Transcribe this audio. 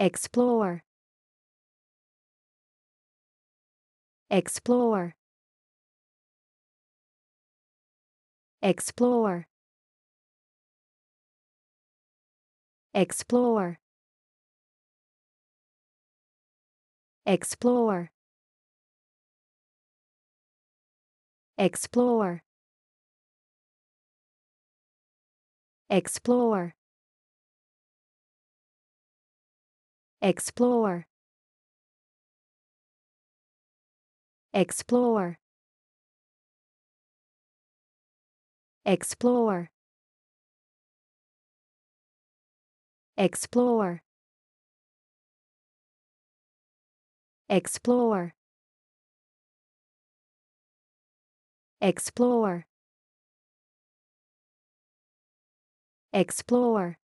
Explore. Explore. Explore. Explore. Explore. Explore. Explore. explore explore explore explore explore explore explore